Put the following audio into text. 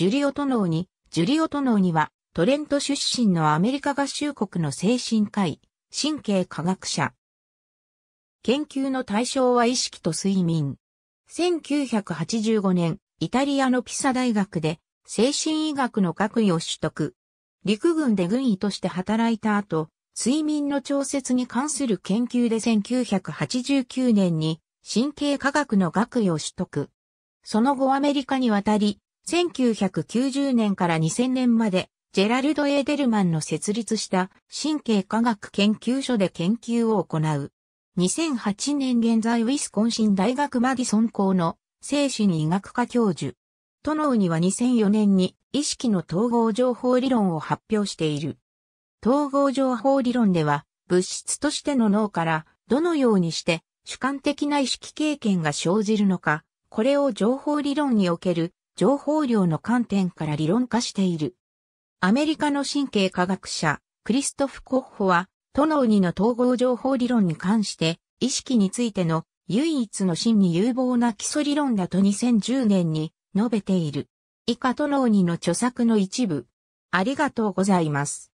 ジュリオトノーに、ジュリオトノーには、トレント出身のアメリカ合衆国の精神科医、神経科学者。研究の対象は意識と睡眠。1985年、イタリアのピサ大学で、精神医学の学位を取得。陸軍で軍医として働いた後、睡眠の調節に関する研究で1989年に神経科学の学位を取得。その後アメリカに渡り、1990年から2000年まで、ジェラルド・エーデルマンの設立した神経科学研究所で研究を行う。2008年現在ウィスコンシン大学マディソン校の精神医学科教授。トノーには2004年に意識の統合情報理論を発表している。統合情報理論では物質としての脳からどのようにして主観的な意識経験が生じるのか、これを情報理論における情報量の観点から理論化している。アメリカの神経科学者、クリストフ・コッホは、都の鬼の統合情報理論に関して、意識についての唯一の真に有望な基礎理論だと2010年に述べている。以下都の鬼の著作の一部。ありがとうございます。